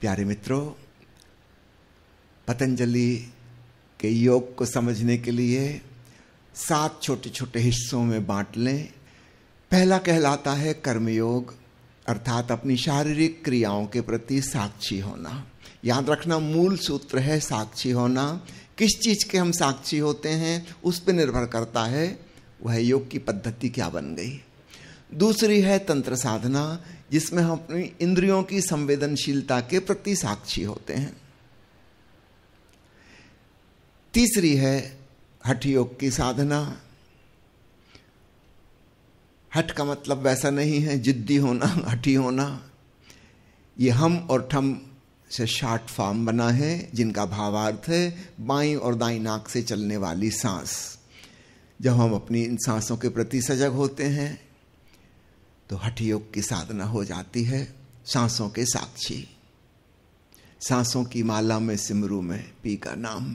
प्यारे मित्रों पतंजलि के योग को समझने के लिए सात छोटे छोटे हिस्सों में बांट लें पहला कहलाता है कर्मयोग अर्थात अपनी शारीरिक क्रियाओं के प्रति साक्षी होना याद रखना मूल सूत्र है साक्षी होना किस चीज के हम साक्षी होते हैं उस पर निर्भर करता है वह योग की पद्धति क्या बन गई दूसरी है तंत्र साधना जिसमें हम अपनी इंद्रियों की संवेदनशीलता के प्रति साक्षी होते हैं तीसरी है हठ योग की साधना हठ का मतलब वैसा नहीं है जिद्दी होना हठी होना ये हम और ठम से शार्ट फॉर्म बना है जिनका भावार्थ है बाई और दाई नाक से चलने वाली सांस जब हम अपनी इन सांसों के प्रति सजग होते हैं तो हठ योग की साधना हो जाती है सांसों के साक्षी सांसों की माला में सिमरू में पी का नाम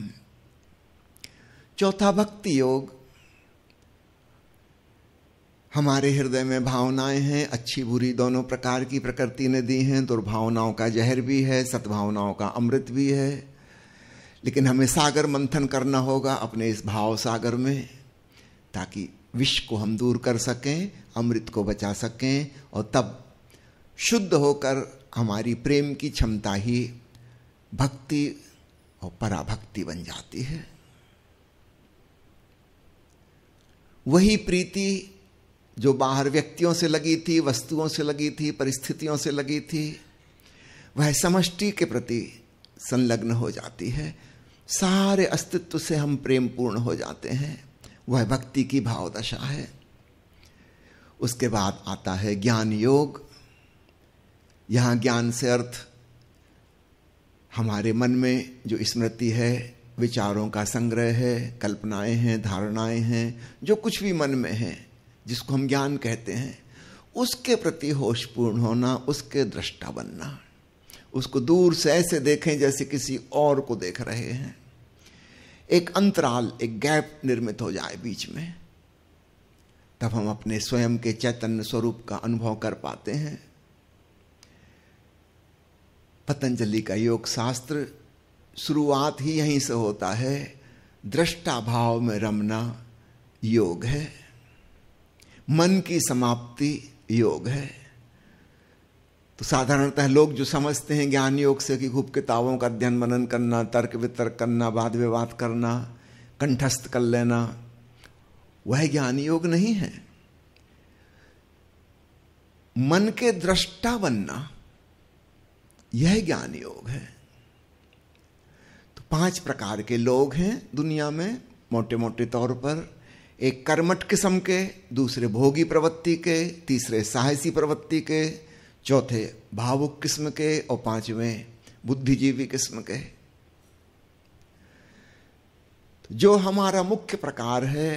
चौथा भक्ति योग हमारे हृदय में भावनाएं हैं अच्छी बुरी दोनों प्रकार की प्रकृति ने दी हैं दुर्भावनाओं का जहर भी है सद्भावनाओं का अमृत भी है लेकिन हमें सागर मंथन करना होगा अपने इस भाव सागर में ताकि विष को हम दूर कर सकें अमृत को बचा सकें और तब शुद्ध होकर हमारी प्रेम की क्षमता ही भक्ति और पराभक्ति बन जाती है वही प्रीति जो बाहर व्यक्तियों से लगी थी वस्तुओं से लगी थी परिस्थितियों से लगी थी वह समष्टि के प्रति संलग्न हो जाती है सारे अस्तित्व से हम प्रेम पूर्ण हो जाते हैं वह भक्ति की भाव दशा है उसके बाद आता है ज्ञान योग यहाँ ज्ञान से अर्थ हमारे मन में जो स्मृति है विचारों का संग्रह है कल्पनाएं हैं धारणाएं हैं जो कुछ भी मन में है जिसको हम ज्ञान कहते हैं उसके प्रति होशपूर्ण होना उसके दृष्टा बनना उसको दूर से ऐसे देखें जैसे किसी और को देख रहे हैं एक अंतराल एक गैप निर्मित हो जाए बीच में तब हम अपने स्वयं के चैतन्य स्वरूप का अनुभव कर पाते हैं पतंजलि का योग शास्त्र शुरुआत ही यहीं से होता है दृष्टा भाव में रमना योग है मन की समाप्ति योग है तो साधारणतः लोग जो समझते हैं ज्ञान योग से कि खूब किताबों का अध्ययन मनन करना तर्क वितर्क करना वाद विवाद करना कंठस्थ कर लेना वह ज्ञान योग नहीं है मन के दृष्टा बनना यह ज्ञान योग है तो पांच प्रकार के लोग हैं दुनिया में मोटे मोटे तौर पर एक कर्मठ किस्म के दूसरे भोगी प्रवृत्ति के तीसरे साहसी प्रवृत्ति के चौथे भावुक किस्म के और पांचवें बुद्धिजीवी किस्म के तो जो हमारा मुख्य प्रकार है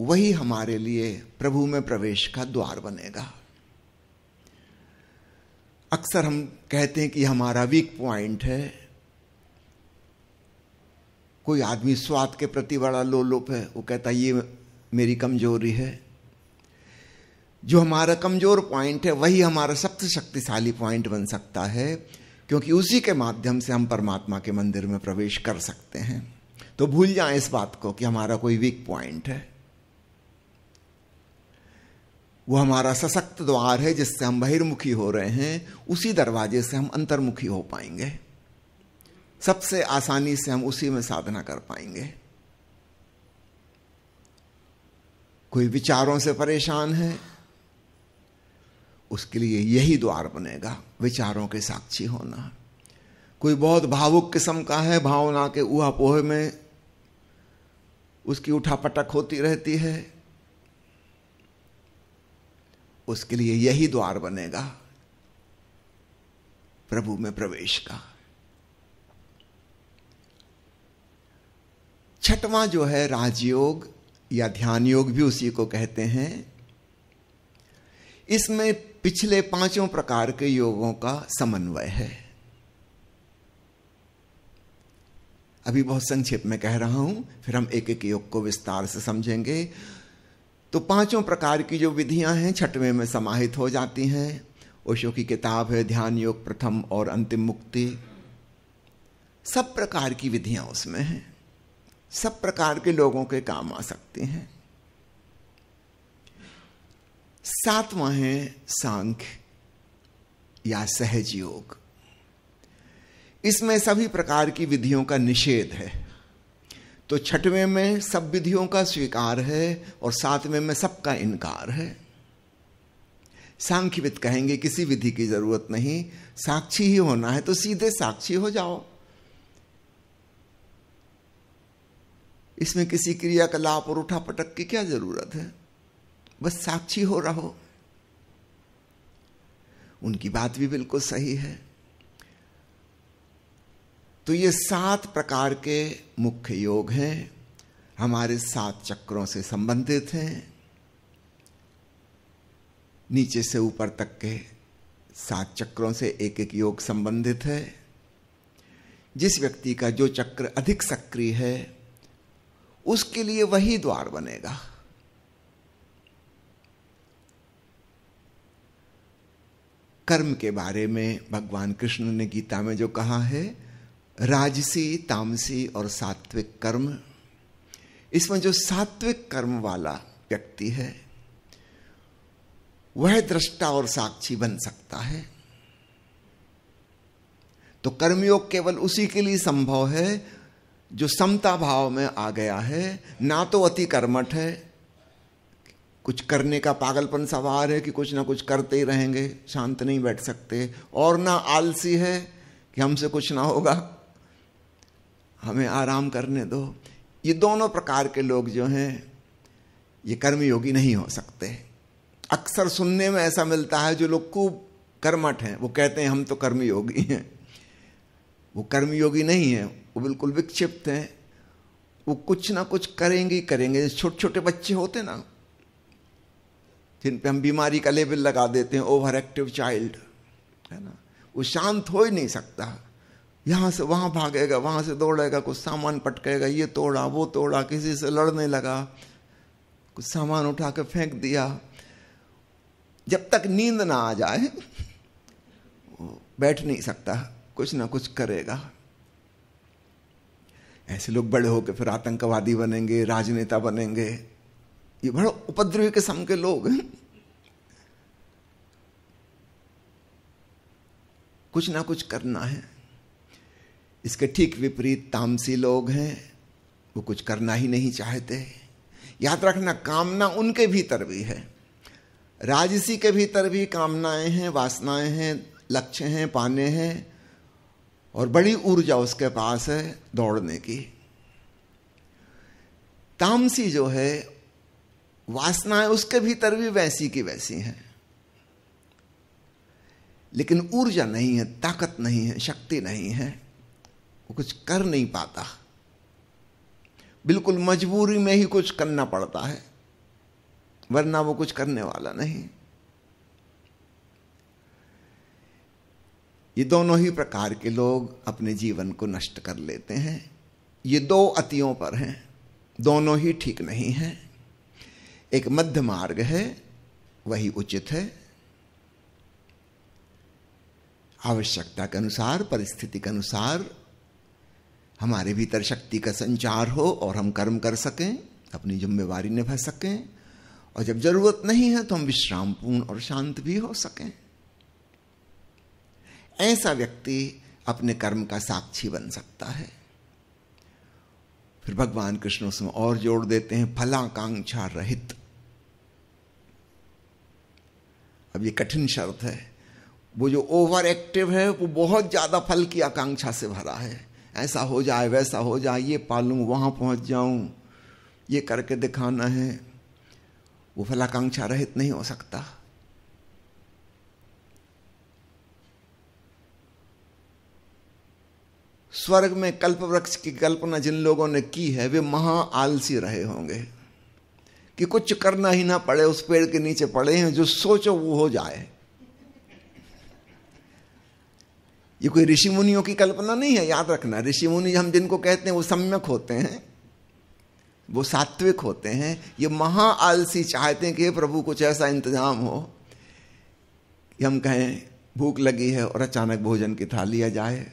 वही हमारे लिए प्रभु में प्रवेश का द्वार बनेगा अक्सर हम कहते हैं कि हमारा वीक पॉइंट है कोई आदमी स्वाद के प्रति बड़ा लोलुप है वो कहता ये मेरी कमजोरी है जो हमारा कमजोर पॉइंट है वही हमारा सबसे शक्तिशाली पॉइंट बन सकता है क्योंकि उसी के माध्यम से हम परमात्मा के मंदिर में प्रवेश कर सकते हैं तो भूल जाए इस बात को कि हमारा कोई वीक पॉइंट है वो हमारा सशक्त द्वार है जिससे हम बहिर्मुखी हो रहे हैं उसी दरवाजे से हम अंतर्मुखी हो पाएंगे सबसे आसानी से हम उसी में साधना कर पाएंगे कोई विचारों से परेशान है उसके लिए यही द्वार बनेगा विचारों के साक्षी होना कोई बहुत भावुक किस्म का है भावना के उहापोह में उसकी उठापटक होती रहती है उसके लिए यही द्वार बनेगा प्रभु में प्रवेश का छठवां जो है राजयोग या ध्यान योग भी उसी को कहते हैं इसमें पिछले पांचों प्रकार के योगों का समन्वय है अभी बहुत संक्षेप में कह रहा हूं फिर हम एक एक योग को विस्तार से समझेंगे तो पांचों प्रकार की जो विधियां हैं छठवें में समाहित हो जाती हैं ओशो की किताब है ध्यान योग प्रथम और अंतिम मुक्ति सब प्रकार की विधियां उसमें हैं सब प्रकार के लोगों के काम आ सकती हैं सातवां है सांख्य या सहज योग इसमें सभी प्रकार की विधियों का निषेध है तो छठवें में सब विधियों का स्वीकार है और सातवें में सबका इनकार है सांख्यविद कहेंगे किसी विधि की जरूरत नहीं साक्षी ही होना है तो सीधे साक्षी हो जाओ इसमें किसी क्रियाकलाप और उठा पटक की क्या जरूरत है बस साक्षी हो रहो उनकी बात भी बिल्कुल सही है तो ये सात प्रकार के मुख्य योग हैं हमारे सात चक्रों से संबंधित हैं नीचे से ऊपर तक के सात चक्रों से एक एक योग संबंधित है जिस व्यक्ति का जो चक्र अधिक सक्रिय है उसके लिए वही द्वार बनेगा कर्म के बारे में भगवान कृष्ण ने गीता में जो कहा है राजसी तामसी और सात्विक कर्म इसमें जो सात्विक कर्म वाला व्यक्ति है वह दृष्टा और साक्षी बन सकता है तो कर्मयोग केवल उसी के लिए संभव है जो समता भाव में आ गया है ना तो अति कर्मठ है कुछ करने का पागलपन सवार है कि कुछ ना कुछ करते ही रहेंगे शांत नहीं बैठ सकते और ना आलसी है कि हमसे कुछ ना होगा हमें आराम करने दो ये दोनों प्रकार के लोग जो हैं ये कर्मयोगी नहीं हो सकते अक्सर सुनने में ऐसा मिलता है जो लोग खूब कर्मठ हैं वो कहते हैं हम तो कर्मयोगी हैं वो कर्मयोगी नहीं है वो बिल्कुल विक्षिप्त हैं वो कुछ ना कुछ करेंगे ही करेंगे छोटे छोटे बच्चे होते ना जिन पे हम बीमारी का लेबल लगा देते हैं ओवर एक्टिव चाइल्ड है ना वो शांत हो ही नहीं सकता यहाँ से वहाँ भागेगा वहाँ से दौड़ेगा कुछ सामान पटकेगा ये तोड़ा वो तोड़ा किसी से लड़ने लगा कुछ सामान उठा कर फेंक दिया जब तक नींद ना आ जाए बैठ नहीं सकता कुछ ना कुछ करेगा ऐसे लोग बड़े होकर फिर आतंकवादी बनेंगे राजनेता बनेंगे ये बड़ा उपद्रवी किस्म के लोग हैं कुछ ना कुछ करना है इसके ठीक विपरीत तामसी लोग हैं वो कुछ करना ही नहीं चाहते याद रखना कामना उनके भीतर भी है राजसी के भीतर भी कामनाएं हैं वासनाएं हैं लक्ष्य हैं पाने हैं और बड़ी ऊर्जा उसके पास है दौड़ने की तामसी जो है वासनाएं उसके भीतर भी वैसी की वैसी हैं लेकिन ऊर्जा नहीं है ताकत नहीं है शक्ति नहीं है वो कुछ कर नहीं पाता बिल्कुल मजबूरी में ही कुछ करना पड़ता है वरना वो कुछ करने वाला नहीं ये दोनों ही प्रकार के लोग अपने जीवन को नष्ट कर लेते हैं ये दो अतियों पर हैं दोनों ही ठीक नहीं हैं एक मध्य मार्ग है वही उचित है आवश्यकता के अनुसार परिस्थिति के अनुसार हमारे भीतर शक्ति का संचार हो और हम कर्म कर सकें अपनी जिम्मेवारी निभा सकें और जब जरूरत नहीं है तो हम विश्राम पूर्ण और शांत भी हो सकें ऐसा व्यक्ति अपने कर्म का साक्षी बन सकता है फिर भगवान कृष्ण उसमें और जोड़ देते हैं फलाकांक्षा रहित अब ये कठिन शर्त है वो जो ओवर एक्टिव है वो बहुत ज़्यादा फल की आकांक्षा से भरा है ऐसा हो जाए वैसा हो जाए ये पालूँ वहाँ पहुँच जाऊँ ये करके दिखाना है वो फल आकांक्षा रहित नहीं हो सकता स्वर्ग में कल्प वृक्ष की कल्पना जिन लोगों ने की है वे महा आलसी रहे होंगे कि कुछ करना ही ना पड़े उस पेड़ के नीचे पड़े हैं जो सोचो वो हो जाए ये कोई ऋषि मुनियों की कल्पना नहीं है याद रखना ऋषि मुनि हम जिनको कहते हैं वो सम्यक होते हैं वो सात्विक होते हैं ये महा आलसी चाहते हैं कि प्रभु कुछ ऐसा इंतजाम हो कि हम कहें भूख लगी है और अचानक भोजन की थाली आ जाए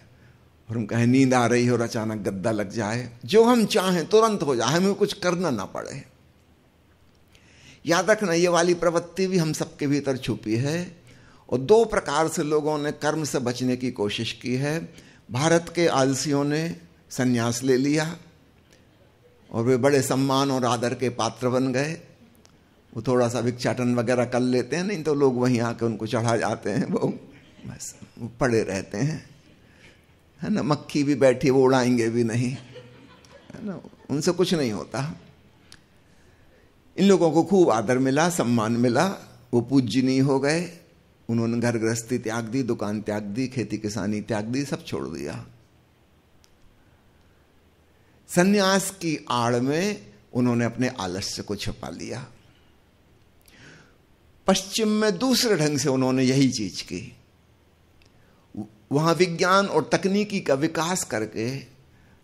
और हम कहें नींद आ रही है और अचानक गद्दा लग जाए जो हम चाहें तुरंत हो जाए हमें कुछ करना ना पड़े याद रखना ये वाली प्रवृत्ति भी हम सबके भीतर छुपी है और दो प्रकार से लोगों ने कर्म से बचने की कोशिश की है भारत के आलसियों ने संन्यास ले लिया और वे बड़े सम्मान और आदर के पात्र बन गए वो थोड़ा सा विक्षाटन वगैरह कर लेते हैं नहीं तो लोग वहीं आके उनको चढ़ा जाते हैं वो बस वो पड़े रहते हैं है ना मक्खी भी बैठी वो उड़ाएंगे भी नहीं है ना उनसे कुछ नहीं होता इन लोगों को खूब आदर मिला सम्मान मिला वो पूजनीय हो गए उन्होंने घर गृहस्थी त्याग दी दुकान त्याग दी खेती किसानी त्याग दी सब छोड़ दिया सन्यास की आड़ में उन्होंने अपने आलस्य को छुपा लिया पश्चिम में दूसरे ढंग से उन्होंने यही चीज की वहां विज्ञान और तकनीकी का विकास करके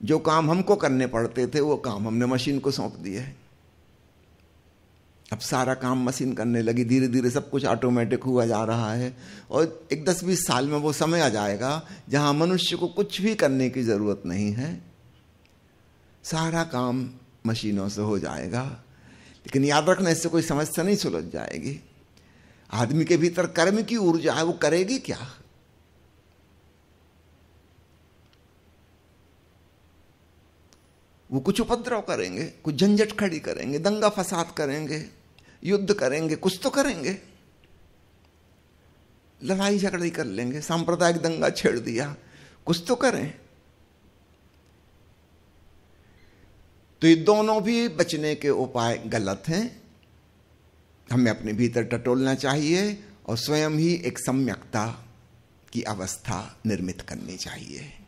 जो काम हमको करने पड़ते थे वो काम हमने मशीन को सौंप दिए अब सारा काम मशीन करने लगी धीरे धीरे सब कुछ ऑटोमेटिक हुआ जा रहा है और एक दस बीस साल में वो समय आ जाएगा जहां मनुष्य को कुछ भी करने की ज़रूरत नहीं है सारा काम मशीनों से हो जाएगा लेकिन याद रखना इससे कोई समस्या नहीं सुलझ जाएगी आदमी के भीतर कर्म की ऊर्जा है वो करेगी क्या वो कुछ उपद्रव करेंगे कुछ झंझट खड़ी करेंगे दंगा फसाद करेंगे युद्ध करेंगे कुछ तो करेंगे लड़ाई झगड़ी कर लेंगे सांप्रदायिक दंगा छेड़ दिया कुछ तो करें तो ये दोनों भी बचने के उपाय गलत हैं हमें अपने भीतर टटोलना चाहिए और स्वयं ही एक सम्यकता की अवस्था निर्मित करनी चाहिए